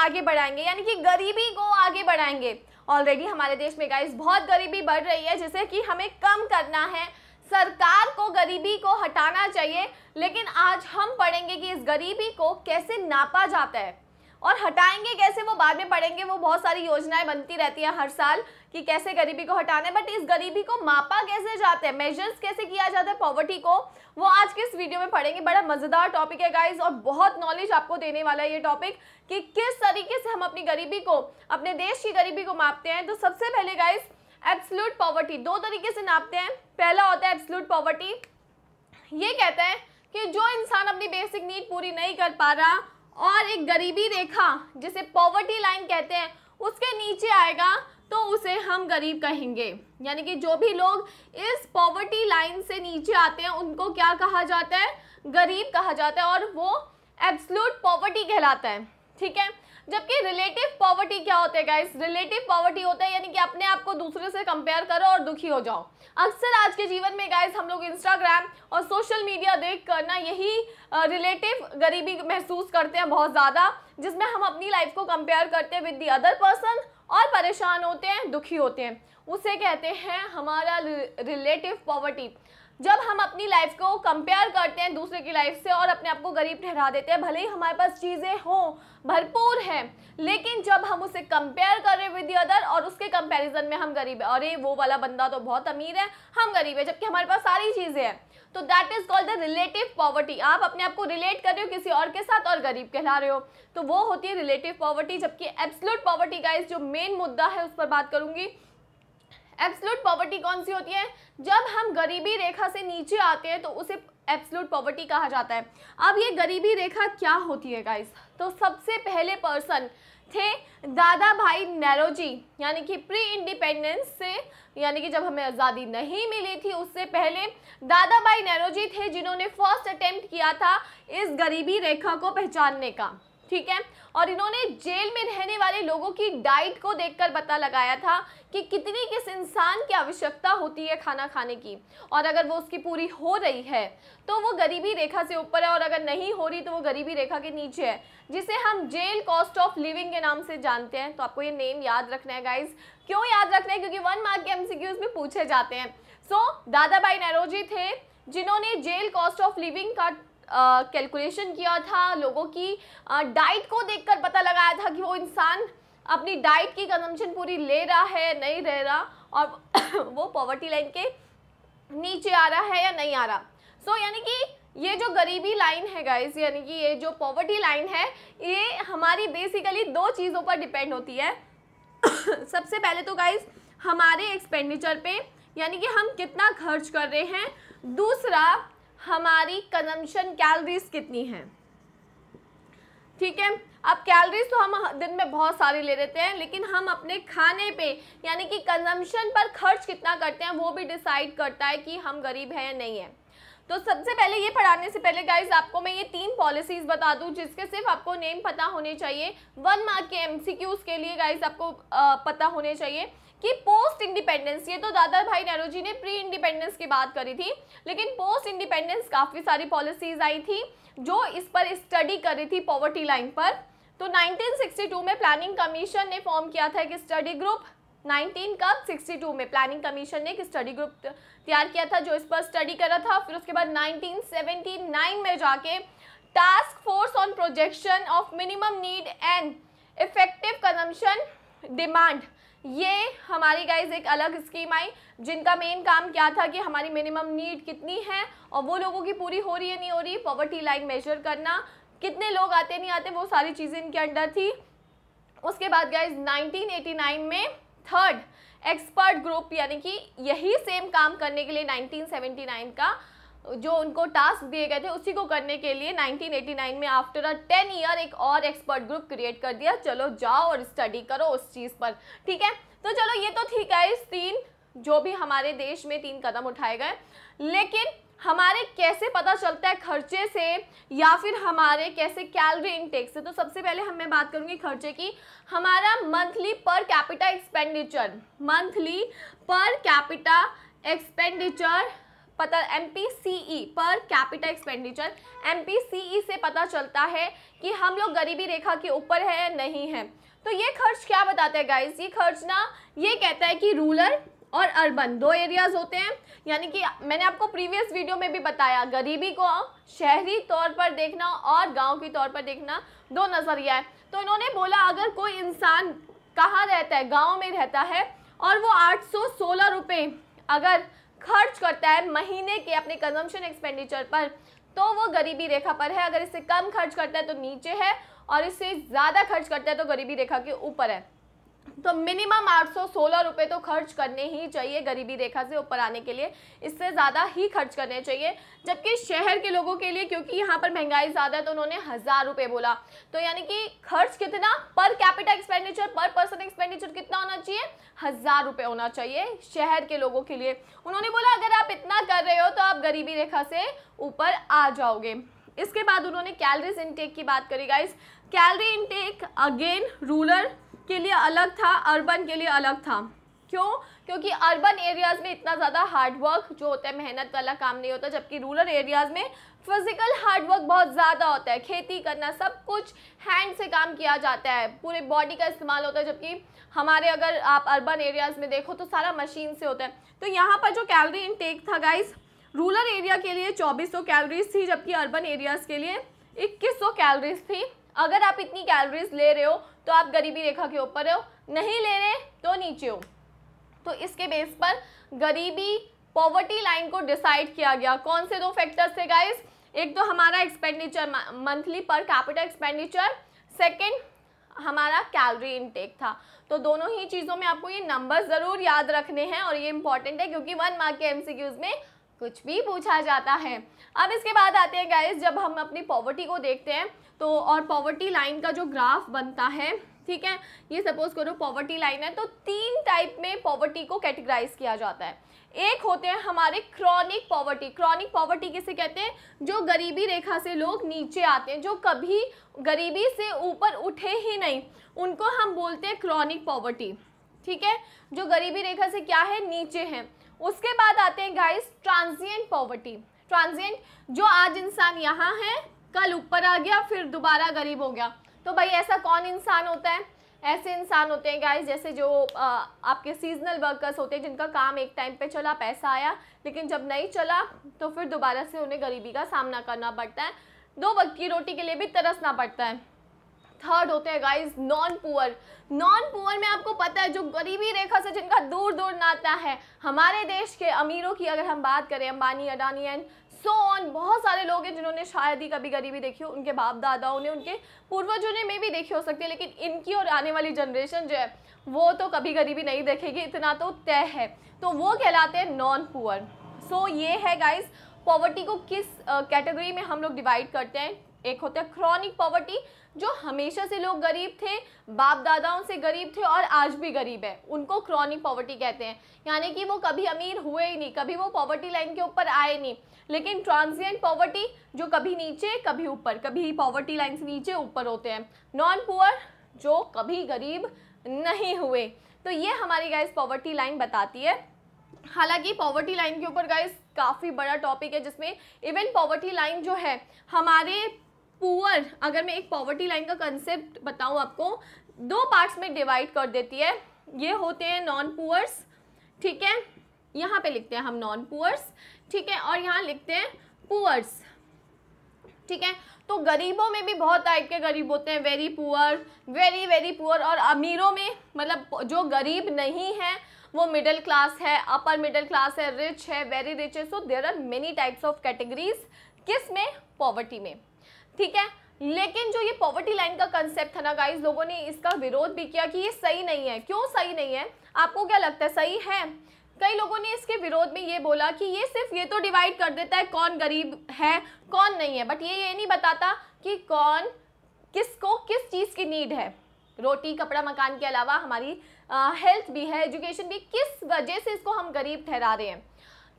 आगे बढ़ाएंगे यानी कि गरीबी को आगे बढ़ाएंगे ऑलरेडी हमारे देश में गाइस बहुत गरीबी बढ़ रही है जिसे कि हमें कम करना है सरकार को गरीबी को हटाना चाहिए लेकिन आज हम पढ़ेंगे कि इस गरीबी को कैसे नापा जाता है और हटाएंगे कैसे वो बाद में पढ़ेंगे वो बहुत सारी योजनाएं बनती रहती हैं हर साल कि कैसे गरीबी को हटाना है बट इस गरीबी को मापा कैसे जाते हैं मेजर्स कैसे किया जाता है पॉवर्टी को वो आज के इस वीडियो में पढ़ेंगे बड़ा मज़ेदार टॉपिक है गाइज और बहुत नॉलेज आपको देने वाला है ये टॉपिक कि किस तरीके से हम अपनी गरीबी को अपने देश की गरीबी को मापते हैं तो सबसे पहले गाइज एब्सलूट पॉवर्टी दो तरीके से नापते हैं पहला होता है एब्सलूट पॉवर्टी ये कहता है कि जो इंसान अपनी बेसिक नीड पूरी नहीं कर पा रहा और एक गरीबी रेखा जिसे पॉवर्टी लाइन कहते हैं उसके नीचे आएगा तो उसे हम गरीब कहेंगे यानी कि जो भी लोग इस पॉवर्टी लाइन से नीचे आते हैं उनको क्या कहा जाता है गरीब कहा जाता है और वो एब्सलूट पॉवर्टी कहलाता है ठीक है जबकि रिलेटिव पॉवर्टी क्या होता है गाइस रिलेटिव पॉवर्टी होता है यानी कि अपने आप को दूसरे से कंपेयर करो और दुखी हो जाओ अक्सर आज के जीवन में गाइस हम लोग इंस्टाग्राम और सोशल मीडिया देख कर ना यही रिलेटिव गरीबी महसूस करते हैं बहुत ज़्यादा जिसमें हम अपनी लाइफ को कंपेयर करते हैं विद दी अदर पर्सन और परेशान होते हैं दुखी होते हैं उसे कहते हैं हमारा रिलेटिव पॉवर्टी जब हम अपनी लाइफ को कंपेयर करते हैं दूसरे की लाइफ से और अपने आप को गरीब ठहरा देते हैं भले ही हमारे पास चीज़ें हों भरपूर हैं लेकिन जब हम उसे कंपेयर कर रहे हैं विद अदर और उसके कंपैरिजन में हम गरीब है अरे वो वाला बंदा तो बहुत अमीर है हम गरीब है जबकि हमारे पास सारी चीज़ें हैं तो that is called the relative poverty आप अपने आप को रिलेट कर रहे हो किसी और के साथ और गरीब कहला रहे हो तो वो होती है रिलेटिव पॉवर्टी जबकि एब्सलूट पॉवर्टी का इस जो मेन मुद्दा है उस पर बात करूँगी एब्सलूट पॉवर्टी कौन सी होती है जब हम गरीबी रेखा से नीचे आते हैं तो उसे एब्सलूट पॉवर्टी कहा जाता है अब ये गरीबी रेखा क्या होती है गाइस तो सबसे पहले पर्सन थे दादा भाई नैरोजी यानी कि प्री इंडिपेंडेंस से यानी कि जब हमें आज़ादी नहीं मिली थी उससे पहले दादा भाई नैरोजी थे जिन्होंने फर्स्ट अटेम्प्ट किया था इस गरीबी रेखा को पहचानने का ठीक है और इन्होंने जेल में रहने वाले लोगों की डाइट को देखकर पता लगाया था कि कितनी किस इंसान की आवश्यकता होती है खाना खाने की और अगर वो उसकी पूरी हो रही है तो वो गरीबी रेखा से ऊपर है और अगर नहीं हो रही तो वो गरीबी रेखा के नीचे है जिसे हम जेल कॉस्ट ऑफ लिविंग के नाम से जानते हैं तो आपको ये नेम याद रखना है गाइज क्यों याद रखना है क्योंकि वन मार्क के एम में पूछे जाते हैं सो so, भाई नरोजी थे जिन्होंने जेल कॉस्ट ऑफ लिविंग का कैलकुलेशन किया था लोगों की डाइट को देखकर पता लगाया था कि वो इंसान अपनी डाइट की कंजम्पशन पूरी ले रहा है नहीं रह रहा और वो पॉवर्टी लाइन के नीचे आ रहा है या नहीं आ रहा सो so, यानी कि ये जो गरीबी लाइन है गाइस यानी कि ये जो पॉवर्टी लाइन है ये हमारी बेसिकली दो चीज़ों पर डिपेंड होती है सबसे पहले तो गाइस हमारे एक्सपेंडिचर पे यानी कि हम कितना खर्च कर रहे हैं दूसरा हमारी कंजम्पशन कैलोरीज कितनी है ठीक है अब कैलोरीज तो हम दिन में बहुत सारी ले लेते हैं लेकिन हम अपने खाने पे यानी कि कंजम्पशन पर खर्च कितना करते हैं वो भी डिसाइड करता है कि हम गरीब हैं या नहीं है तो सबसे पहले ये पढ़ाने से पहले गाइज आपको मैं ये तीन पॉलिसीज़ बता दूं जिसके सिर्फ आपको नेम पता होने चाहिए वन मार्क के एम के लिए गाइज आपको आ, पता होने चाहिए कि पोस्ट इंडिपेंडेंस ये तो दादा भाई नेहरू जी ने प्री इंडिपेंडेंस की बात करी थी लेकिन पोस्ट इंडिपेंडेंस काफ़ी सारी पॉलिसीज आई थी जो इस पर स्टडी करी थी पॉवर्टी लाइन पर तो 1962 में प्लानिंग कमीशन ने फॉर्म किया था एक स्टडी ग्रुप 19 कब 62 में प्लानिंग कमीशन ने एक स्टडी ग्रुप तैयार किया था जो इस पर स्टडी करा था फिर उसके बाद 1979 में जाके task force on projection of minimum need and effective consumption demand ये हमारी गाइज एक अलग स्कीम आई जिनका मेन काम क्या था कि हमारी मिनिमम नीड कितनी है और वो लोगों की पूरी हो रही है नहीं हो रही पॉवर्टी लाइन मेजर करना कितने लोग आते नहीं आते वो सारी चीज़ें इनके अंडर थी उसके बाद गाइज 1989 में थर्ड एक्सपर्ट ग्रुप यानी कि यही सेम काम करने के लिए 1979 का जो उनको टास्क दिए गए थे उसी को करने के लिए 1989 में आफ्टर अ टेन ईयर एक और एक्सपर्ट ग्रुप क्रिएट कर दिया चलो जाओ और स्टडी करो उस चीज़ पर ठीक है तो चलो ये तो ठीक है इस तीन जो भी हमारे देश में तीन कदम उठाए गए लेकिन हमारे कैसे पता चलता है खर्चे से या फिर हमारे कैसे कैलरी इनटेक से तो सबसे पहले हम मैं बात करूंगी खर्चे की हमारा monthly per capita expenditure monthly per capita expenditure पता M P C E per capital expenditure M P C E से पता चलता है कि हम लोग गरीबी रेखा के ऊपर है या नहीं है तो ये खर्च क्या बताते हैं गाइज ये खर्च ना ये कहता है कि रूरल और अर्बन दो एरियाज होते हैं यानी कि मैंने आपको प्रीवियस वीडियो में भी बताया गरीबी को शहरी तौर पर देखना और गांव की तौर पर देखना दो नज़रिया है तो इन्होंने बोला अगर कोई इंसान कहाँ रहता है गांव में रहता है और वो आठ सौ सोलह रुपये अगर खर्च करता है महीने के अपने कंजम्पशन एक्सपेंडिचर पर तो वो गरीबी रेखा पर है अगर इससे कम खर्च करता है तो नीचे है और इससे ज़्यादा खर्च करता है तो गरीबी रेखा के ऊपर है तो मिनिमम आठ सौ सोलह रुपए तो खर्च करने ही चाहिए गरीबी रेखा से ऊपर आने के लिए इससे ज़्यादा ही खर्च करने चाहिए जबकि शहर के लोगों के लिए क्योंकि यहाँ पर महंगाई ज़्यादा है तो उन्होंने हज़ार रुपये बोला तो यानी कि खर्च कितना per capital expenditure per person expenditure कितना होना चाहिए हज़ार रुपये होना चाहिए शहर के लोगों के लिए उन्होंने बोला अगर आप इतना कर रहे हो तो आप गरीबी रेखा से ऊपर आ जाओगे इसके बाद उन्होंने कैलरीज इनटेक की बात करी guys calorie intake again rural के लिए अलग था अर्बन के लिए अलग था क्यों क्योंकि अर्बन एरियाज़ में इतना ज़्यादा हार्डवर्क जो होता है मेहनत वाला काम नहीं होता जबकि रूरल एरियाज़ में फिजिकल हार्डवर्क बहुत ज़्यादा होता है खेती करना सब कुछ हैंड से काम किया जाता है पूरे बॉडी का इस्तेमाल होता है जबकि हमारे अगर आप अर्बन एरियाज़ में देखो तो सारा मशीन से होता है तो यहाँ पर जो कैलरी इनटेक था गाइस रूरल एरिया के लिए चौबीस कैलोरीज थी जबकि अर्बन एरियाज़ के लिए इक्कीस कैलोरीज थी अगर आप इतनी कैलोरीज ले रहे हो तो आप गरीबी रेखा के ऊपर हो नहीं ले रहे तो नीचे हो तो इसके बेस पर गरीबी पॉवर्टी लाइन को डिसाइड किया गया कौन से दो फैक्टर्स थे गाइस एक तो हमारा expenditure monthly per capital expenditure second हमारा कैलोरी इनटेक था तो दोनों ही चीज़ों में आपको ये नंबर ज़रूर याद रखने हैं और ये इंपॉर्टेंट है क्योंकि वन मार्क के एमसीक्यूज में कुछ भी पूछा जाता है अब इसके बाद आते हैं गाइस जब हम अपनी पॉवर्टी को देखते हैं तो और पॉवर्टी लाइन का जो ग्राफ बनता है ठीक है ये सपोज करो पॉवर्टी लाइन है तो तीन टाइप में पॉवर्टी को कैटेगराइज किया जाता है एक होते हैं हमारे क्रॉनिक पॉवर्टी क्रॉनिक पॉवर्टी किसे कहते हैं जो गरीबी रेखा से लोग नीचे आते हैं जो कभी गरीबी से ऊपर उठे ही नहीं उनको हम बोलते हैं क्रॉनिक पॉवर्टी ठीक है जो गरीबी रेखा से क्या है नीचे हैं उसके बाद आते हैं गाइस ट्रांजिएंट पॉवर्टी ट्रांजिएंट जो आज इंसान यहाँ है कल ऊपर आ गया फिर दोबारा गरीब हो गया तो भाई ऐसा कौन इंसान होता है ऐसे इंसान होते हैं गाइस जैसे जो आ, आपके सीजनल वर्कर्स होते हैं जिनका काम एक टाइम पे चला पैसा आया लेकिन जब नहीं चला तो फिर दोबारा से उन्हें गरीबी का सामना करना पड़ता है दो वक्त की रोटी के लिए भी तरसना पड़ता है थर्ड होते हैं guys non poor non poor में आपको पता है जो गरीबी रेखा से जिनका दूर दूर नाता है हमारे देश के अमीरों की अगर हम बात करें Ambani Adani and so on बहुत सारे लोग हैं जिन्होंने शायद ही कभी गरीबी देखी हो उनके बाप दादाओं ने उनके पूर्वजों ने मे भी देखी हो सकती है लेकिन इनकी और आने वाली जनरेशन जो है वो तो कभी गरीबी नहीं देखेगी इतना तो तय है तो वो कहलाते हैं नॉन पुअर सो ये है गाइज पॉवर्टी को किस कैटेगरी में हम लोग डिवाइड करते हैं एक होता है क्रॉनिक पॉवर्टी जो हमेशा से लोग गरीब थे बाप दादाओं से गरीब थे और आज भी गरीब है उनको क्रॉनिक पॉवर्टी कहते हैं यानी कि वो कभी अमीर हुए ही नहीं कभी वो पॉवर्टी लाइन के ऊपर आए नहीं लेकिन ट्रांजिएंट पॉवर्टी जो कभी नीचे कभी ऊपर कभी पॉवर्टी लाइन से नीचे ऊपर होते हैं नॉन पुअर जो कभी गरीब नहीं हुए तो ये हमारी गाइस पॉवर्टी लाइन बताती है हालांकि पॉवर्टी लाइन के ऊपर गाइस काफ़ी बड़ा टॉपिक है जिसमें इवन पॉवर्टी लाइन जो है हमारे पुअर अगर मैं एक पॉवर्टी लाइन का कंसेप्ट बताऊँ आपको दो पार्ट्स में डिवाइड कर देती है ये होते हैं नॉन पुअर्स ठीक है यहाँ पे लिखते हैं हम नॉन पुअर्स ठीक है और यहाँ लिखते हैं पुअर्स ठीक है तो गरीबों में भी बहुत टाइप के गरीब होते हैं very poor very very poor और अमीरों में मतलब जो गरीब नहीं है वो मिडिल क्लास है अपर मिडिल क्लास है रिच है वेरी रिच है so there are many types of categories किस में पॉवर्टी में ठीक है लेकिन जो ये पॉवर्टी लाइन का कंसेप्ट था ना गाइज लोगों ने इसका विरोध भी किया कि ये सही नहीं है क्यों सही नहीं है आपको क्या लगता है सही है कई लोगों ने इसके विरोध में ये बोला कि ये सिर्फ ये तो डिवाइड कर देता है कौन गरीब है कौन नहीं है बट ये ये नहीं बताता कि कौन किसको किस चीज़ की नीड है रोटी कपड़ा मकान के अलावा हमारी आ, हेल्थ भी है एजुकेशन भी किस वजह से इसको हम गरीब ठहरा रहे हैं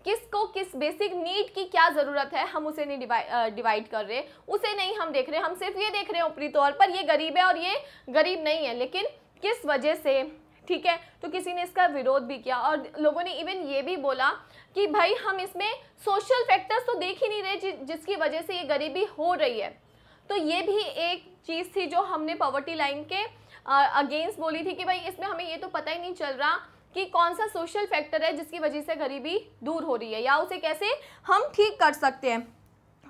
किसको किस बेसिक नीड की क्या ज़रूरत है हम उसे नहीं डिवाइड कर रहे उसे नहीं हम देख रहे हम सिर्फ ये देख रहे हैं ऊपरी तौर पर ये गरीब है और ये गरीब नहीं है लेकिन किस वजह से ठीक है तो किसी ने इसका विरोध भी किया और लोगों ने इवन ये भी बोला कि भाई हम इसमें सोशल फैक्टर्स तो देख ही नहीं रहे जि, जिसकी वजह से ये गरीबी हो रही है तो ये भी एक चीज़ थी जो हमने पॉवर्टी लाइन के अगेंस्ट बोली थी कि भाई इसमें हमें ये तो पता ही नहीं चल रहा कि कौन सा सोशल फैक्टर है जिसकी वजह से गरीबी दूर हो रही है या उसे कैसे हम ठीक कर सकते हैं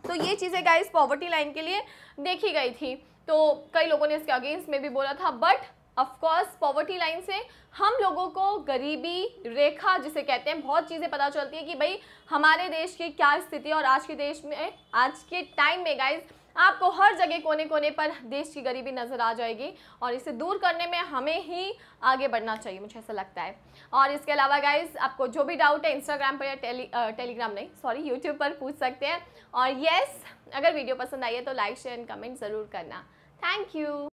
तो ये चीज़ें गाइस पॉवर्टी लाइन के लिए देखी गई थी तो कई लोगों ने इसके अगेंस्ट में भी बोला था बट ऑफकोर्स पॉवर्टी लाइन से हम लोगों को गरीबी रेखा जिसे कहते हैं बहुत चीज़ें पता चलती है कि भाई हमारे देश की क्या स्थिति है और आज के देश में आज के टाइम में गाइज़ आपको हर जगह कोने कोने पर देश की गरीबी नज़र आ जाएगी और इसे दूर करने में हमें ही आगे बढ़ना चाहिए मुझे ऐसा लगता है और इसके अलावा गाइज आपको जो भी डाउट है इंस्टाग्राम पर या टेली टेलीग्राम नहीं सॉरी यूट्यूब पर पूछ सकते हैं और येस अगर वीडियो पसंद आई है तो लाइक शेयर एंड कमेंट ज़रूर करना थैंक यू